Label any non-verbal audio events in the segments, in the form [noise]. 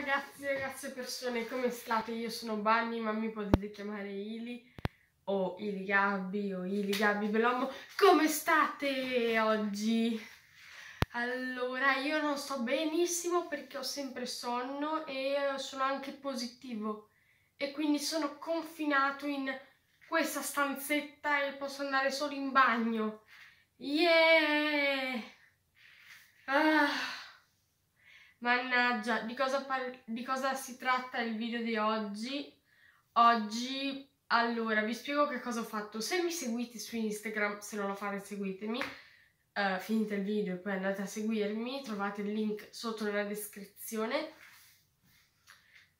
ragazzi, ragazze, persone, come state? Io sono Bagni, ma mi potete chiamare Ili o Ili Gabbi o Ili Gabbi Bellomo. Come state oggi? Allora, io non sto benissimo perché ho sempre sonno e sono anche positivo e quindi sono confinato in questa stanzetta e posso andare solo in bagno. Yeah! Ah! Mannaggia, di cosa, di cosa, si tratta il video di oggi? Oggi, allora, vi spiego che cosa ho fatto. Se mi seguite su Instagram, se non lo fate seguitemi, uh, finite il video e poi andate a seguirmi, trovate il link sotto nella descrizione,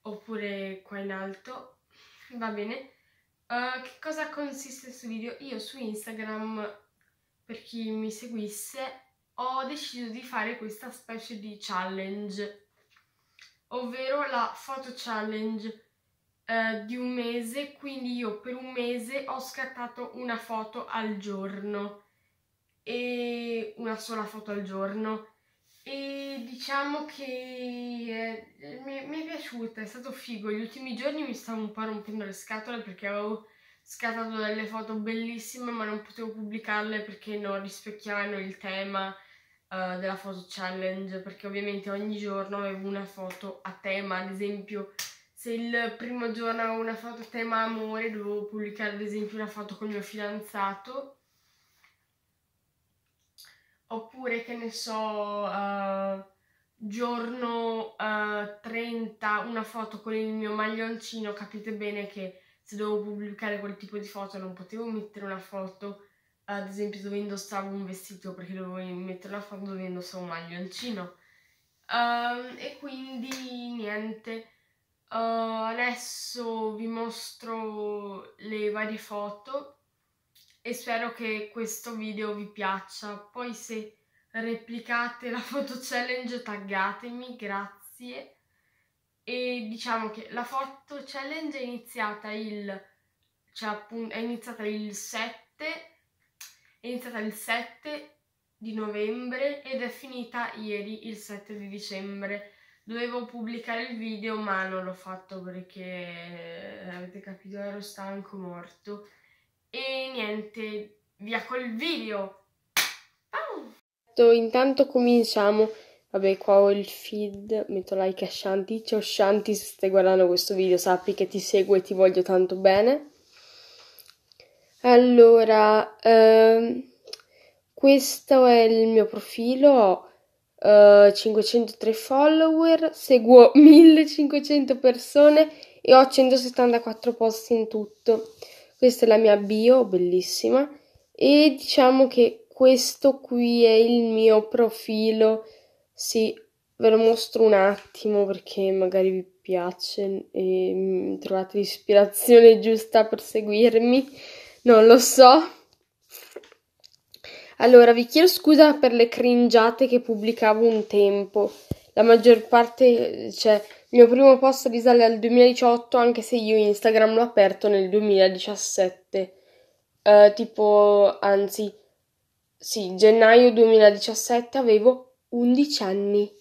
oppure qua in alto, va bene. Uh, che cosa consiste questo video? Io su Instagram, per chi mi seguisse, ho deciso di fare questa specie di challenge, ovvero la photo challenge eh, di un mese, quindi io per un mese ho scattato una foto al giorno e una sola foto al giorno e diciamo che eh, mi, mi, è piaciuta, è stato figo. Gli ultimi giorni mi stavo un po' rompendo le scatole perché avevo scattato delle foto bellissime ma non potevo pubblicarle perché non rispecchiavano il tema eh, della foto challenge perché ovviamente ogni giorno avevo una foto a tema, ad esempio se il primo giorno avevo una foto a tema amore dovevo pubblicare ad esempio una foto con il mio fidanzato oppure che ne so uh, giorno uh, eh, 30 una foto con il mio maglioncino capite bene che se dovevo pubblicare quel tipo di foto non potevo mettere una foto ad esempio dove indossavo un vestito perché dovevo metterlo a fuoco dove indossavo un maglioncino. Um, e quindi niente, uh, adesso vi mostro le varie foto e spero che questo video vi piaccia. Poi se replicate la foto challenge taggatemi, grazie. E diciamo che la foto challenge è iniziata il, cioè appunto, è iniziata il 7 è iniziata il 7 di novembre ed è finita ieri il 7 di dicembre. Dovevo pubblicare il video ma non l'ho fatto perché eh, avete capito ero stanco morto. E niente, via col video! Ciao! Certo, intanto cominciamo. Vabbè, qua ho il feed, metto like a Shanti. Ciao Shanti, se stai guardando questo video sappi che ti seguo e ti voglio tanto bene. Allora, ehm, questo è il mio profilo, ho eh, 503 follower, seguo 1500 [laughs] persone e ho 174 post in tutto. Questa è la mia bio, bellissima, e diciamo che questo qui è il mio profilo. Sì, ve lo mostro un attimo perché magari vi piace e trovate l'ispirazione [laughs] giusta per seguirmi. Non lo so. Allora, vi chiedo scusa per le cringiate che pubblicavo un tempo. La maggior parte, cioè, il mio primo post risale al 2018, anche se io Instagram l'ho aperto nel 2017. Uh, eh, tipo, anzi, sì, gennaio 2017 avevo 11 anni.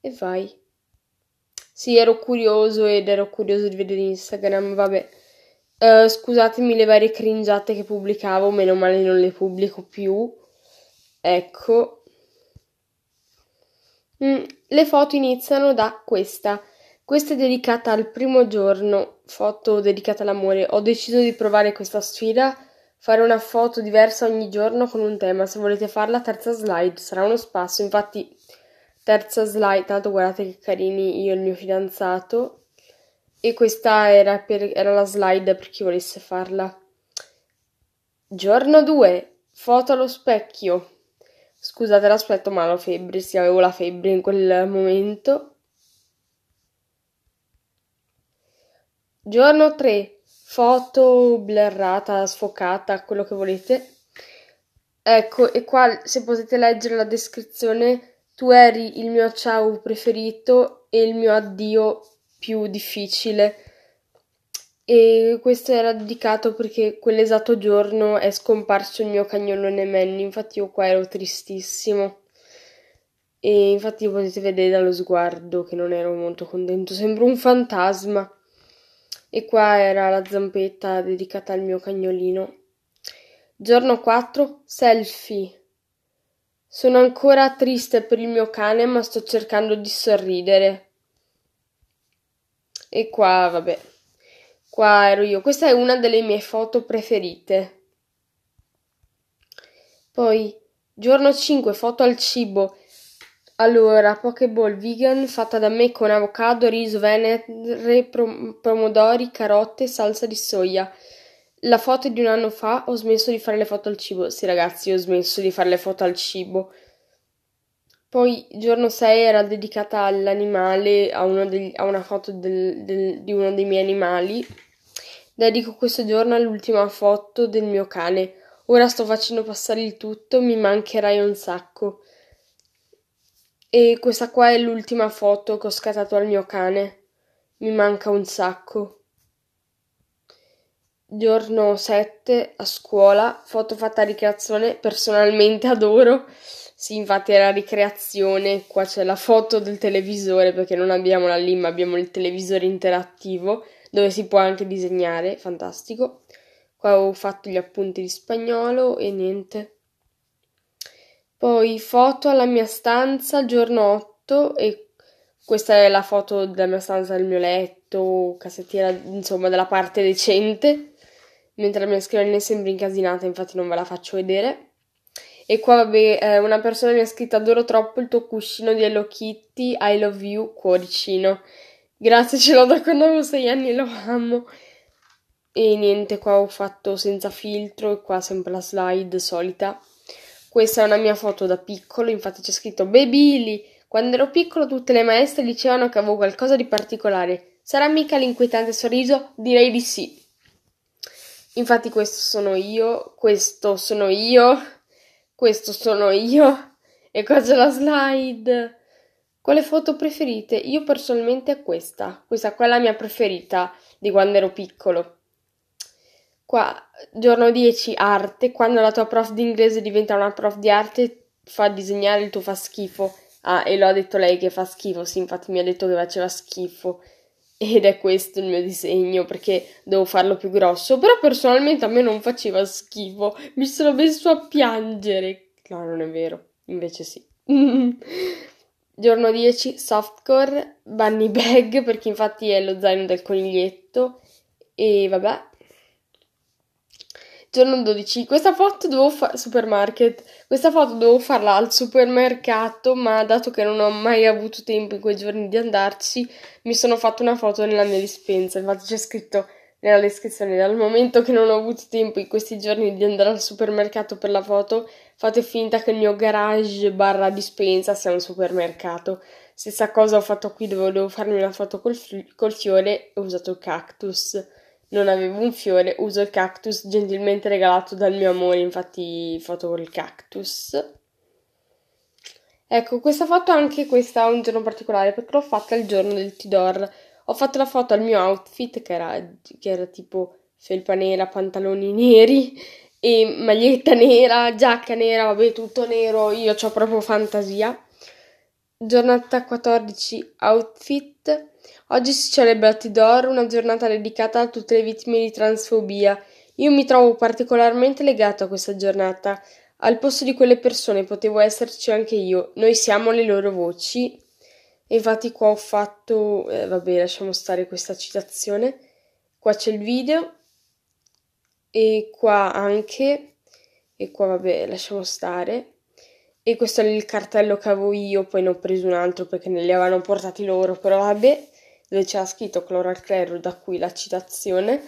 E vai. Sì, ero curioso ed ero curioso di vedere Instagram, vabbè. Eh, scusatemi le varie cringiate che pubblicavo, meno male non le pubblico più. Ecco. Mm, le foto iniziano da questa. Questa è dedicata al primo giorno, foto dedicata all'amore. Ho deciso di provare questa sfida, fare una foto diversa ogni giorno con un tema. Se volete farla, terza slide, sarà uno spasso. Infatti, terza slide, tanto guardate che carini io e il mio fidanzato. E questa era, per, era la slide per chi volesse farla. Giorno 2, foto allo specchio. Scusate l'aspetto, ma ho febbre, sì, avevo la febbre in quel momento. Giorno 3, foto blerrata, sfocata, quello che volete. Ecco, e qua se potete leggere la descrizione, tu eri il mio ciao preferito e il mio addio più difficile e questo era dedicato perché quell'esatto giorno è scomparso il mio cagnolone Manny, infatti io qua ero tristissimo e infatti potete vedere dallo sguardo che non ero molto contento, sembro un fantasma. E qua era la zampetta dedicata al mio cagnolino. Giorno 4, selfie. Sono ancora triste per il mio cane, ma sto cercando di sorridere. E qua, vabbè, qua ero io. Questa è una delle mie foto preferite. Poi, giorno 5, foto al cibo. Allora, Pokeball vegan fatta da me con avocado, riso, venere, prom- pomodori, carote, salsa di soia. La foto di un anno fa ho smesso di fare le foto al cibo. Sì, ragazzi, ho smesso di fare le foto al cibo. Poi giorno 6 era dedicata all'animale, a, degli, a una foto del, del, di uno dei miei animali. Dedico questo giorno all'ultima foto del mio cane. Ora sto facendo passare il tutto, mi mancherai un sacco. E questa qua è l'ultima foto che ho scattato al mio cane. Mi manca un sacco. Giorno 7 a scuola, foto fatta a ricreazione, personalmente [laughs] adoro. Sì, infatti è la ricreazione, qua c'è la foto del televisore perché non abbiamo la LIM, abbiamo il televisore interattivo dove si può anche disegnare, fantastico. Qua ho fatto gli appunti di spagnolo e niente. Poi foto alla mia stanza, giorno 8 e questa è la foto della mia stanza, del mio letto, cassettiera, insomma della parte decente mentre la mia scrivania sembra incasinata, infatti non ve la faccio vedere. E qua vabbè, eh, una persona mi ha scritto adoro troppo il tuo cuscino di Hello Kitty, I love you, cuoricino. Grazie, ce l'ho da quando avevo 6 anni e lo amo. E niente, qua ho fatto senza filtro e qua sempre la slide solita. Questa è una mia foto da piccolo, infatti c'è scritto Baby Quando ero piccolo tutte le maestre dicevano che avevo qualcosa di particolare. Sarà mica l'inquietante sorriso? Direi di sì. Infatti questo sono io, questo sono io, questo sono io. E qua c'è la slide. Quale foto preferite? Io personalmente è questa. Questa qua è la mia preferita di quando ero piccolo. Qua, giorno 10, arte. Quando la tua prof di inglese diventa una prof di arte, fa disegnare il tuo fa schifo. Ah, e lo ha detto lei che fa schifo. Sì, infatti mi ha detto che faceva schifo ed è questo il mio disegno perché devo farlo più grosso, però personalmente a me non faceva schifo, mi sono messo a piangere. No, non è vero, invece sì. [laughs] Giorno 10, softcore, bunny bag perché infatti è lo zaino del coniglietto e vabbè, Giorno 12. Questa foto dovevo fa- supermarket. Questa foto dovevo farla al supermercato, ma dato che non ho mai avuto tempo in quei giorni di andarci, mi sono fatto una foto nella mia dispensa. Infatti c'è scritto nella descrizione, dal momento che non ho avuto tempo in questi giorni di andare al supermercato per la foto, fate finta che il mio garage barra dispensa sia un supermercato. Stessa cosa ho fatto qui dove dovevo farmi una foto col, fi- col fiore e ho usato il cactus non avevo un fiore, uso il cactus gentilmente regalato dal mio amore, infatti foto col cactus. Ecco, questa foto anche questa ha un giorno particolare perché l'ho fatta il giorno del Tidor. Ho fatto la foto al mio outfit che era, che era tipo felpa nera, pantaloni neri e maglietta nera, giacca nera, vabbè tutto nero, io ho proprio fantasia. Giornata 14 Outfit. Oggi si celebra a Tidor una giornata dedicata a tutte le vittime di transfobia. Io mi trovo particolarmente legato a questa giornata. Al posto di quelle persone potevo esserci anche io. Noi siamo le loro voci. infatti qua ho fatto... Eh, vabbè, lasciamo stare questa citazione. Qua c'è il video. E qua anche. E qua vabbè, lasciamo stare. E questo è il cartello che avevo io, poi ne ho preso un altro perché ne li avevano portati loro, però vabbè, dove c'era scritto cloro clero, da qui la citazione.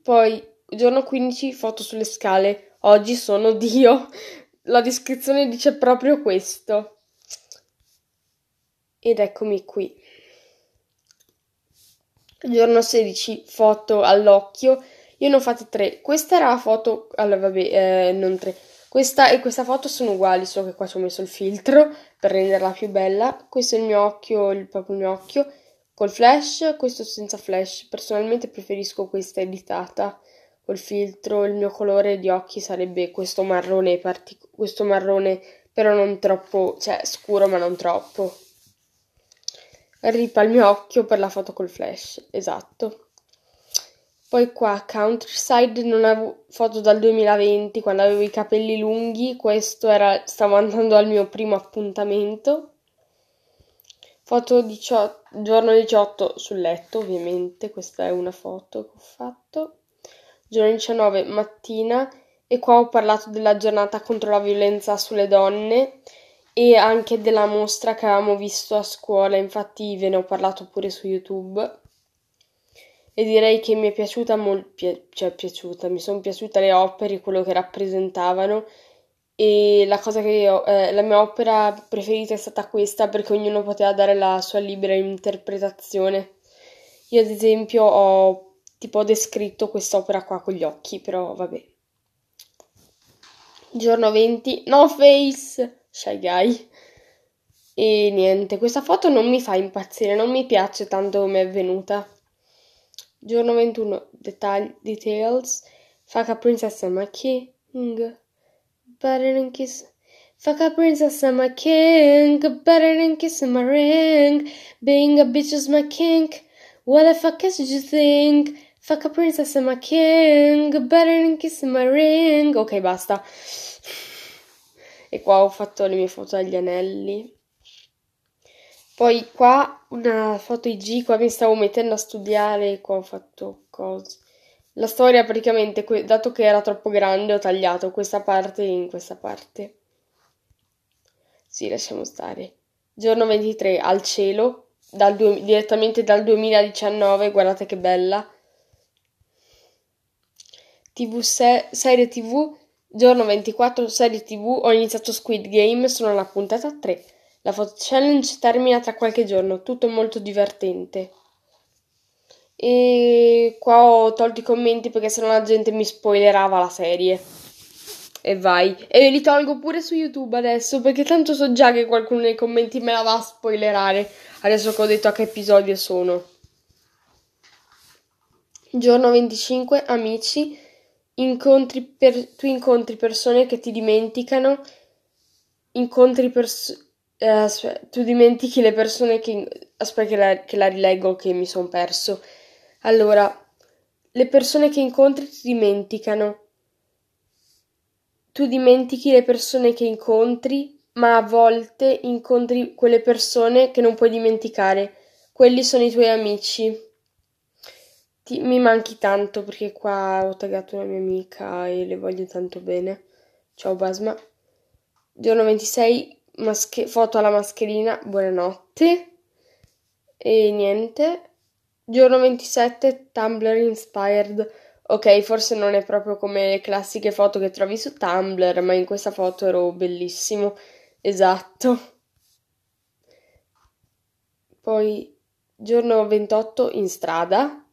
Poi, giorno 15, foto sulle scale, oggi sono [laughs] Dio. La descrizione dice proprio questo. Ed eccomi qui. Giorno 16, foto all'occhio. Io ne ho fatte tre. Questa era la foto... Allora, vabbè, eh, non tre questa e questa foto sono uguali, solo che qua ci ho messo il filtro per renderla più bella. Questo è il mio occhio, il proprio mio occhio, col flash, questo senza flash. Personalmente preferisco questa editata col filtro. Il mio colore di occhi sarebbe questo marrone, partic- questo marrone però non troppo, cioè scuro ma non troppo. Ripa il mio occhio per la foto col flash, esatto. Poi qua, Countryside non avevo foto dal 2020 quando avevo i capelli lunghi, questo era, stavo andando al mio primo appuntamento. Foto 18, giorno 18 sul letto, ovviamente, questa è una foto che ho fatto. Giorno 19 mattina e qua ho parlato della giornata contro la violenza sulle donne e anche della mostra che avevamo visto a scuola, infatti ve ne ho parlato pure su YouTube e direi che mi è piaciuta molto, pi- cioè piaciuta, mi sono piaciute le opere, quello che rappresentavano e la cosa che io, eh, la mia opera preferita è stata questa perché ognuno poteva dare la sua libera interpretazione. Io ad esempio ho tipo ho descritto quest'opera qua con gli occhi, però vabbè. Giorno 20, no face, shy guy. E niente, questa foto non mi fa impazzire, non mi piace tanto come è venuta. Giorno 21. Detagli, details. Fuck a princess and my king. Better than kiss. Fuck a princess and my king. Better than kissing my ring. Being a bitch is my kink. What the fuck did you think? Fuck a princess and my king. Better than kissing my ring. Ok, basta. E qua ho fatto le mie foto agli anelli. Poi qua una foto IG, qua mi stavo mettendo a studiare, qua ho fatto cose. La storia praticamente, dato che era troppo grande, ho tagliato questa parte in questa parte. Sì, lasciamo stare. Giorno 23 al cielo, dal du- direttamente dal 2019, guardate che bella. TV se- serie TV, giorno 24 serie TV, ho iniziato Squid Game, sono alla puntata 3. La foto challenge termina tra qualche giorno, tutto molto divertente. E qua ho tolto i commenti perché sennò la gente mi spoilerava la serie. E vai. E li tolgo pure su YouTube adesso perché tanto so già che qualcuno nei commenti me la va a spoilerare. Adesso che ho detto a che episodio sono. Giorno 25, amici. Incontri per... Tu incontri persone che ti dimenticano. Incontri persone eh, aspe- tu dimentichi le persone che... Aspetta che la, che la rileggo che mi sono perso. Allora, le persone che incontri ti dimenticano. Tu dimentichi le persone che incontri, ma a volte incontri quelle persone che non puoi dimenticare. Quelli sono i tuoi amici. Ti, mi manchi tanto perché qua ho tagato una mia amica e le voglio tanto bene. Ciao Basma. Giorno 26 masche- foto alla mascherina, buonanotte e niente. Giorno 27, Tumblr inspired. Ok, forse non è proprio come le classiche foto che trovi su Tumblr, ma in questa foto ero bellissimo. Esatto. Poi giorno 28 in strada.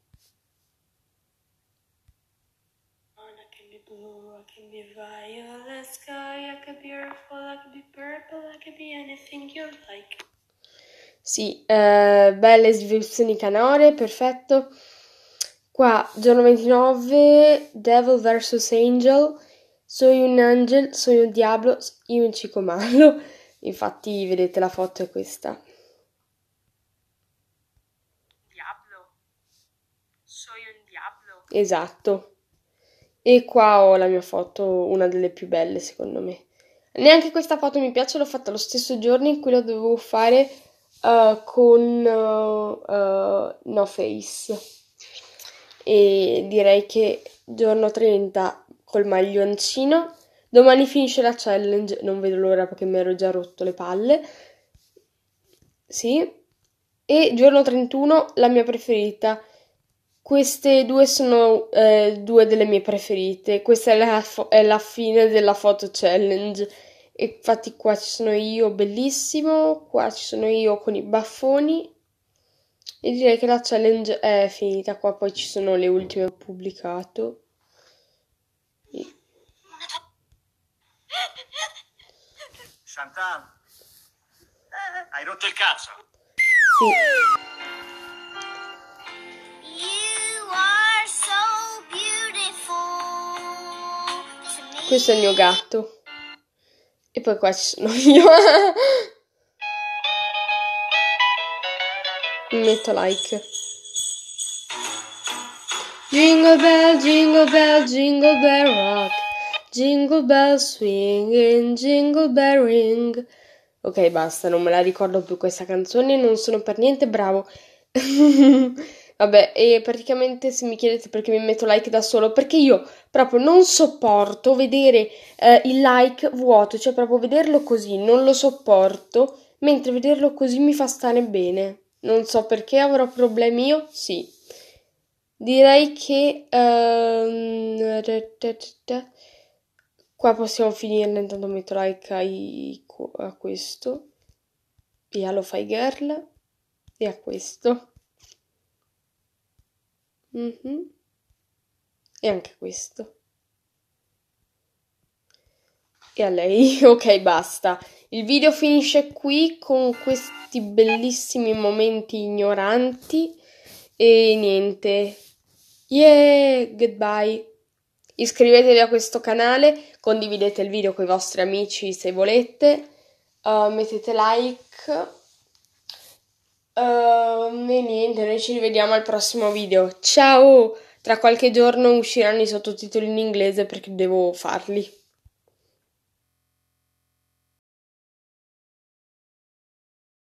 che che mi mi vai, Oh, could be purple, I could be purple, I could be anything you like. Sì, eh, belle soluzioni canore, perfetto. Qua, giorno 29, Devil vs. Angel. Soy un angel, soy un diablo, io un cicomallo. [laughs] Infatti, vedete la foto è questa. Diablo. Soy un diablo. Esatto. E qua ho la mia foto, una delle più belle secondo me. Neanche questa foto mi piace, l'ho fatta lo stesso giorno in cui la dovevo fare uh, con uh, uh, No Face. E direi che giorno 30 col maglioncino. Domani finisce la challenge, non vedo l'ora perché mi ero già rotto le palle. Sì. E giorno 31 la mia preferita queste due sono eh, due delle mie preferite. Questa è la, fo- è la fine della foto challenge. E infatti qua ci sono io bellissimo, qua ci sono io con i baffoni. E direi che la challenge è finita qua, poi ci sono le ultime ho pubblicato. Chantal, hai rotto il cazzo. Sì. Questo è il mio gatto. E poi qua ci sono [laughs] io. Metto like. Jingle bell, jingle bell, jingle bell rock. Jingle bell swing in jingle bell ring. Ok, basta, non me la ricordo più questa canzone, non sono per niente bravo. [laughs] Vabbè, e praticamente se mi chiedete perché mi metto like da solo, perché io proprio non sopporto vedere eh, il like vuoto, cioè proprio vederlo così, non lo sopporto, mentre vederlo così mi fa stare bene. Non so perché avrò problemi io, sì. Direi che... Ehm... Qua possiamo finirla, intanto metto like ai... a questo. E allo fai girl. E a questo. Mm-hmm. E anche questo. E a lei, [laughs] ok, basta. Il video finisce qui con questi bellissimi momenti ignoranti e niente. Yeah, goodbye. Iscrivetevi a questo canale, condividete il video con i vostri amici se volete, uh, mettete like Um, e niente, noi ci rivediamo al prossimo video. Ciao! Tra qualche giorno usciranno i sottotitoli in inglese perché devo farli.